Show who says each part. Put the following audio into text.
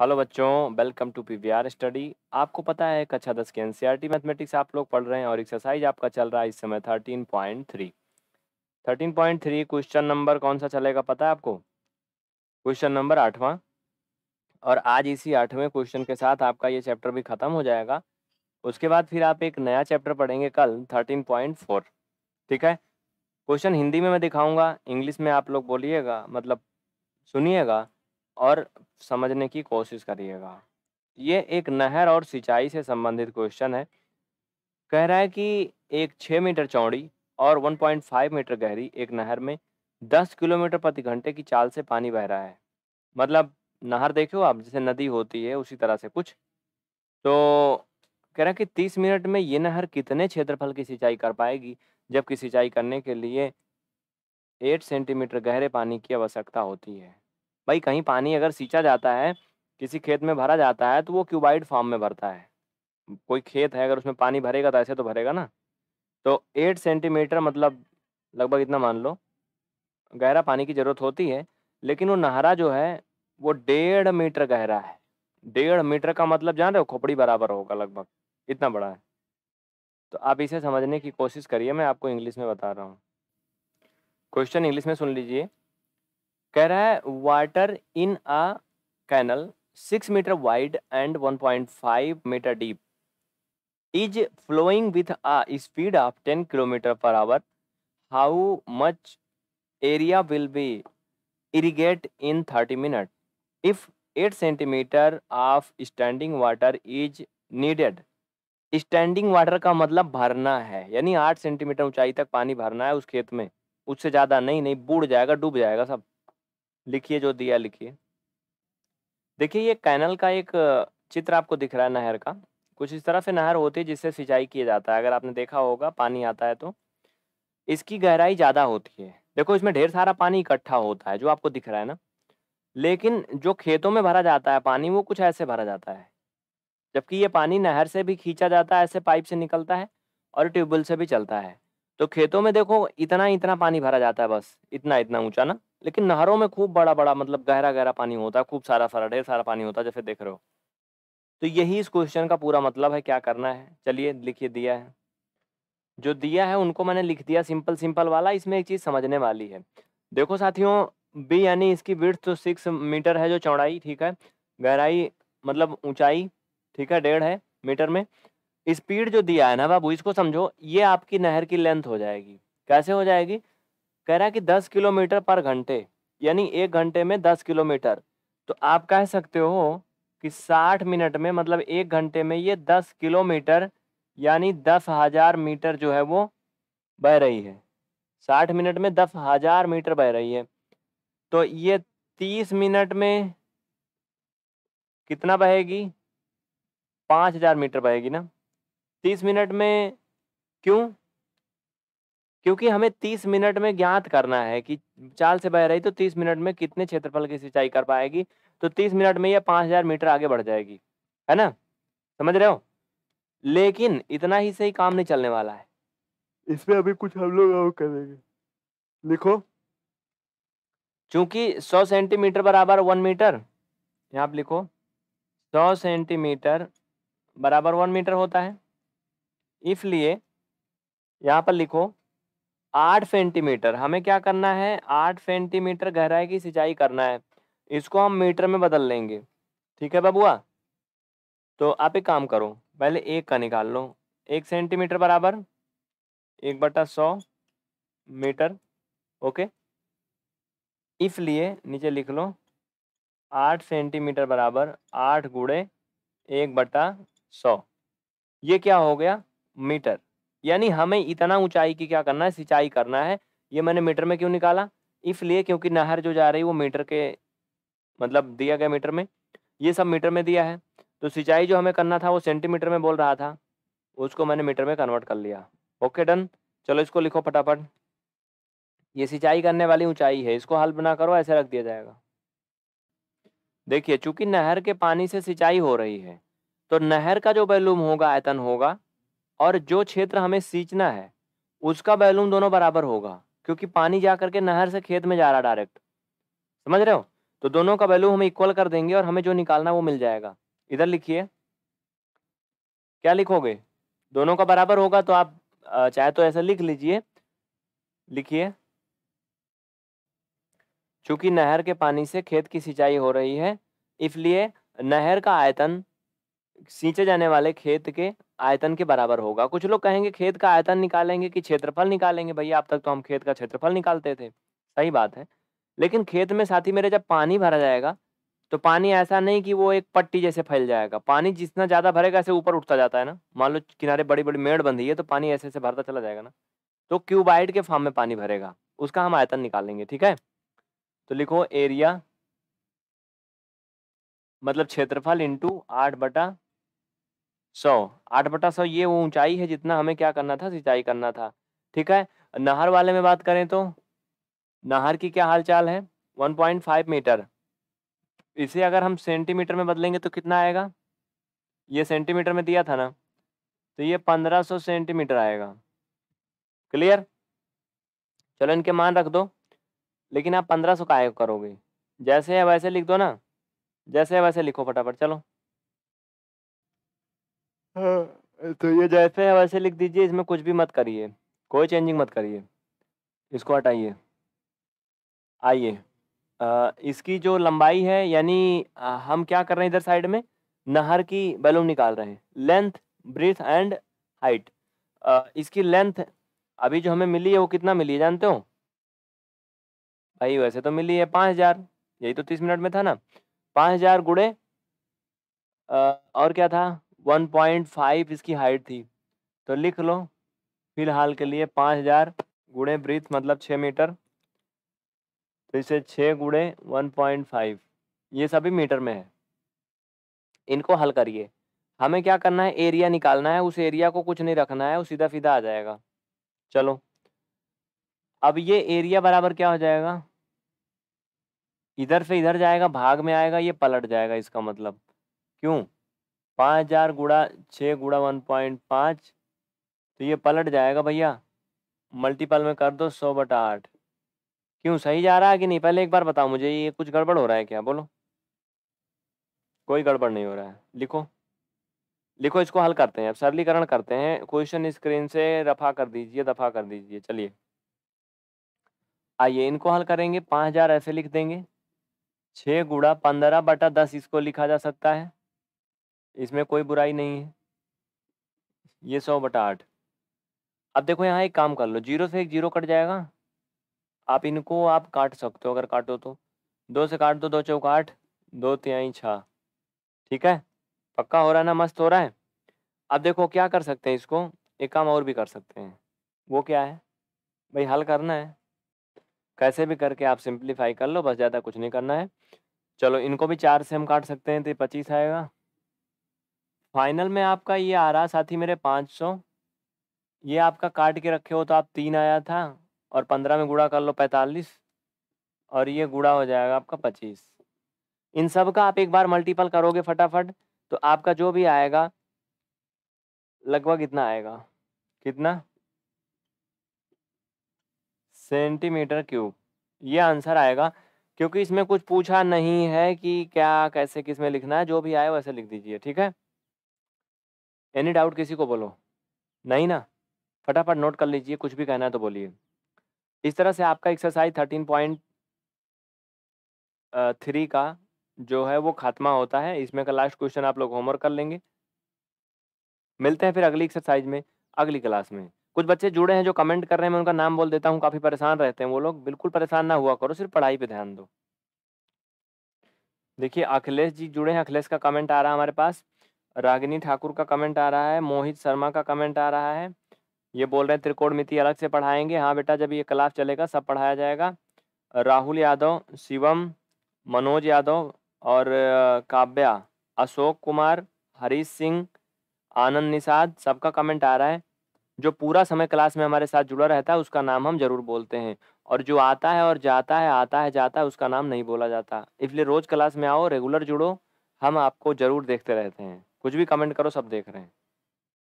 Speaker 1: hello बच्चों welcome to are study आपको पता है कक्षा अच्छा दस के एनसीईआरटी मैथमेटिक्स आप लोग पढ़ रहे हैं और एक्सरसाइज आपका चल रहा है इस समय thirteen point three thirteen point three question number कौन सा चलेगा पता है आपको क्वेश्चन नंबर आठवां और आज इसी आठवें क्वेश्चन के साथ आपका ये चैप्टर भी खत्म हो जाएगा उसके बाद फिर आप एक नया चैप्टर पढ़ेंगे कल थर्टीन पॉइंट फोर ठीक है क्वेश्चन हिंदी में मैं दिखाऊंगा इंग्लिश में आप लोग बोलिएगा मतलब सुनिएगा और समझने की कोशिश करिएगा ये एक नहर और सिंचाई से संबंधित क्वेश्चन है कह रहा है कि एक छः मीटर चौड़ी और 1.5 मीटर गहरी एक नहर में 10 किलोमीटर प्रति घंटे की चाल से पानी बह रहा है मतलब नहर देखो आप जैसे नदी होती है उसी तरह से कुछ तो कह रहा है कि 30 मिनट में ये नहर कितने क्षेत्रफल की सिंचाई कर पाएगी जबकि सिंचाई करने के लिए 8 सेंटीमीटर गहरे पानी की आवश्यकता होती है भाई कहीं पानी अगर सींचा जाता है किसी खेत में भरा जाता है तो वो क्यूबाइड फॉर्म में भरता है कोई खेत है अगर उसमें पानी भरेगा तो ऐसे तो भरेगा ना तो एट सेंटीमीटर मतलब लगभग इतना मान लो गहरा पानी की ज़रूरत होती है लेकिन वो नहरा जो है वो डेढ़ मीटर गहरा है डेढ़ मीटर का मतलब जान रहे हो खोपड़ी बराबर होगा लगभग इतना बड़ा है तो आप इसे समझने की कोशिश करिए मैं आपको इंग्लिश में बता रहा हूँ क्वेश्चन इंग्लिश में सुन लीजिए कह रहा है water in a canal six metre wide and one point five metre deep is flowing with a speed of ten kilometre per hour how much area will be irrigate in thirty minute if eight centimetre of standing water is needed standing water का मतलब भरना है यानी आठ centimetre ऊंचाई तक पानी भरना है उस खेत में उससे ज़्यादा नहीं नहीं बूढ़ जाएगा डूब जाएगा सब लिखिए जो दिया लिखिए देखिए ये कैनल का एक चित्र आपको दिख रहा है नहर का कुछ इस तरह से नहर होती है जिससे सिंचाई किया जाता है अगर आपने देखा होगा पानी आता है तो इसकी गहराई ज़्यादा होती है देखो इसमें ढेर सारा पानी इकट्ठा होता है जो आपको दिख रहा है ना लेकिन जो खेतों में भरा जाता है पानी वो कुछ ऐसे भरा जाता है जबकि ये पानी नहर से भी खींचा जाता है ऐसे पाइप से निकलता है और ट्यूबवेल से भी चलता है तो खेतों में देखो इतना इतना पानी भरा जाता है बस इतना इतना ऊंचा ना लेकिन नहरों में खूब बड़ा बड़ा मतलब गहरा गहरा पानी होता है खूब सारा सारा ढेर सारा पानी होता है जैसे देख रहे हो तो यही इस क्वेश्चन का पूरा मतलब है क्या करना है चलिए लिखिए दिया है जो दिया है उनको मैंने लिख दिया सिंपल सिंपल वाला इसमें एक चीज़ समझने वाली है देखो साथियों बी यानी इसकी विर्थ तो सिक्स मीटर है जो चौड़ाई ठीक है गहराई मतलब ऊंचाई ठीक है डेढ़ है मीटर में स्पीड जो दिया है ना बाबू इसको समझो ये आपकी नहर की लेंथ हो जाएगी कैसे हो जाएगी कह रहा है कि दस किलोमीटर पर घंटे यानी एक घंटे में दस किलोमीटर तो आप कह सकते हो कि साठ मिनट में मतलब एक घंटे में ये दस किलोमीटर यानी दस हज़ार मीटर जो है वो बह रही है साठ मिनट में दस हज़ार मीटर बह रही है तो ये तीस मिनट में कितना बहेगी पाँच हज़ार मीटर बहेगी ना तीस मिनट में क्यों क्योंकि हमें तीस मिनट में ज्ञात करना है कि चाल से बह रही तो तीस मिनट में कितने क्षेत्रफल की सिंचाई कर पाएगी तो तीस मिनट में यह पांच हजार मीटर आगे बढ़ जाएगी है ना समझ रहे हो लेकिन इतना ही सही काम नहीं चलने वाला है इसमें अभी कुछ हम लोग और करेंगे लिखो चूंकि सौ सेंटीमीटर बराबर वन मीटर यहाँ आप लिखो सौ सेंटीमीटर बराबर वन मीटर होता है इसलिए यहाँ पर लिखो आठ सेंटीमीटर हमें क्या करना है आठ सेंटीमीटर गहराई की सिंचाई करना है इसको हम मीटर में बदल लेंगे ठीक है बबुआ तो आप एक काम करो पहले एक का निकाल लो एक सेंटीमीटर बराबर एक बटा सौ मीटर ओके इसलिए नीचे लिख लो आठ सेंटीमीटर बराबर आठ गुड़े एक बटा सौ ये क्या हो गया मीटर यानी हमें इतना ऊंचाई की क्या करना है सिंचाई करना है ये मैंने मीटर में क्यों निकाला इसलिए क्योंकि नहर जो जा रही है वो मीटर के मतलब दिया गया मीटर में ये सब मीटर में दिया है तो सिंचाई जो हमें करना था वो सेंटीमीटर में बोल रहा था उसको मैंने मीटर में कन्वर्ट कर लिया ओके डन चलो इसको लिखो फटाफट ये सिंचाई करने वाली ऊंचाई है इसको हल बना करो ऐसे रख दिया जाएगा देखिए चूंकि नहर के पानी से सिंचाई हो रही है तो नहर का जो वैल्यूम होगा आयतन होगा और जो क्षेत्र हमें सींचना है उसका वैल्यूम दोनों बराबर होगा क्योंकि पानी जा करके नहर से खेत में जा रहा डायरेक्ट समझ रहे हो तो दोनों का वैल्यू हम इक्वल कर देंगे और हमें जो निकालना वो मिल जाएगा इधर लिखिए क्या लिखोगे दोनों का बराबर होगा तो आप चाहे तो ऐसा लिख लीजिए लिखिए चूंकि नहर के पानी से खेत की सिंचाई हो रही है इसलिए नहर का आयतन सींचे जाने वाले खेत के आयतन के बराबर होगा कुछ लोग कहेंगे खेत का आयतन निकालेंगे कि क्षेत्रफल निकालेंगे भैया अब तक तो हम खेत का क्षेत्रफल निकालते थे सही बात है लेकिन खेत में साथी मेरे जब पानी भरा जाएगा तो पानी ऐसा नहीं कि वो एक पट्टी जैसे फैल जाएगा पानी जितना ज़्यादा भरेगा ऐसे ऊपर उठता जाता है ना मान लो किनारे बड़ी बड़ी मेड़ बंधी है तो पानी ऐसे ऐसे भरता चला जाएगा ना तो क्यूबाइड के फॉर्म में पानी भरेगा उसका हम आयतन निकालेंगे ठीक है तो लिखो एरिया मतलब क्षेत्रफल इंटू आठ बटा सौ आठ बटा सौ ये वो ऊंचाई है जितना हमें क्या करना था सिंचाई करना था ठीक है नहर वाले में बात करें तो नहर की क्या हालचाल है वन पॉइंट फाइव मीटर इसे अगर हम सेंटीमीटर में बदलेंगे तो कितना आएगा ये सेंटीमीटर में दिया था ना तो ये पंद्रह सौ सेंटीमीटर आएगा क्लियर चलो इनके मान रख दो लेकिन आप पंद्रह सौ का करोगे जैसे है वैसे लिख दो ना जैसे है वैसे लिखो फटाफट चलो हाँ, तो ये जैसे है वैसे लिख दीजिए इसमें कुछ भी मत करिए कोई चेंजिंग मत करिए इसको हटाइए आइए इसकी जो लंबाई है यानी हम क्या कर रहे हैं इधर साइड में नहर की बैलून निकाल रहे हैं लेंथ ब्रिथ एंड हाइट इसकी लेंथ अभी जो हमें मिली है वो कितना मिली है जानते हो भाई वैसे तो मिली है पाँच हज़ार यही तो तीस मिनट में था ना पाँच हज़ार गुड़े और क्या था 1.5 इसकी हाइट थी तो लिख लो फिलहाल के लिए पाँच हजार गुड़े ब्रीथ मतलब छः मीटर तो इसे छः गुड़े वन पॉइंट फाइव ये सभी मीटर में है इनको हल करिए हमें क्या करना है एरिया निकालना है उस एरिया को कुछ नहीं रखना है वो सीधा सीधा आ जाएगा चलो अब ये एरिया बराबर क्या हो जाएगा इधर से इधर जाएगा भाग में आएगा ये पलट जाएगा इसका मतलब क्यों पाँच हजार गुड़ा छः गुड़ा वन पॉइंट पाँच तो ये पलट जाएगा भैया मल्टीपल में कर दो सौ बटा आठ क्यों सही जा रहा है कि नहीं पहले एक बार बताओ मुझे ये कुछ गड़बड़ हो रहा है क्या बोलो कोई गड़बड़ नहीं हो रहा है लिखो लिखो इसको हल करते हैं अब सरलीकरण करते हैं क्वेश्चन स्क्रीन से रफा कर दीजिए दफा कर दीजिए चलिए आइए इनको हल करेंगे पाँच हजार ऐसे लिख देंगे छः गुड़ा पंद्रह बटा दस इसको लिखा जा सकता है इसमें कोई बुराई नहीं है ये सौ बटा आठ अब देखो यहाँ एक काम कर लो जीरो से एक जीरो कट जाएगा आप इनको आप काट सकते हो अगर काटो तो दो से काट दो दो चौक आठ दो त्याई छः ठीक है पक्का हो रहा है ना मस्त हो रहा है अब देखो क्या कर सकते हैं इसको एक काम और भी कर सकते हैं वो क्या है भाई हल करना है कैसे भी करके आप सिंप्लीफाई कर लो बस ज़्यादा कुछ नहीं करना है चलो इनको भी चार से हम काट सकते हैं तो पच्चीस आएगा फाइनल में आपका ये आ रहा साथी मेरे पाँच सौ ये आपका काट के रखे हो तो आप तीन आया था और पंद्रह में गुड़ा कर लो पैंतालीस और ये गुड़ा हो जाएगा आपका पच्चीस इन सब का आप एक बार मल्टीपल करोगे फटाफट तो आपका जो भी आएगा लगभग इतना आएगा कितना सेंटीमीटर क्यूब ये आंसर आएगा क्योंकि इसमें कुछ पूछा नहीं है कि क्या कैसे किस में लिखना है जो भी आए वैसे लिख दीजिए ठीक है एनी डाउट किसी को बोलो नहीं ना फटाफट नोट कर लीजिए कुछ भी कहना है तो बोलिए इस तरह से आपका एक्सरसाइज थर्टीन पॉइंट थ्री का जो है वो खात्मा होता है इसमें का लास्ट क्वेश्चन आप लोग होमवर्क कर लेंगे मिलते हैं फिर अगली एक्सरसाइज में अगली क्लास में कुछ बच्चे जुड़े हैं जो कमेंट कर रहे हैं मैं उनका नाम बोल देता हूँ काफ़ी परेशान रहते हैं वो लोग बिल्कुल परेशान ना हुआ करो सिर्फ पढ़ाई पर ध्यान दो देखिए अखिलेश जी जुड़े हैं अखिलेश का कमेंट आ रहा है हमारे पास रागिनी ठाकुर का कमेंट आ रहा है मोहित शर्मा का कमेंट आ रहा है ये बोल रहे हैं त्रिकोण मिति अलग से पढ़ाएंगे हाँ बेटा जब ये क्लास चलेगा सब पढ़ाया जाएगा राहुल यादव शिवम मनोज यादव और काव्या अशोक कुमार हरीश सिंह आनंद निषाद सबका कमेंट आ रहा है जो पूरा समय क्लास में हमारे साथ जुड़ा रहता है उसका नाम हम जरूर बोलते हैं और जो आता है और जाता है आता है जाता है उसका नाम नहीं बोला जाता इसलिए रोज़ क्लास में आओ रेगुलर जुड़ो हम आपको ज़रूर देखते रहते हैं कुछ भी कमेंट करो सब देख रहे हैं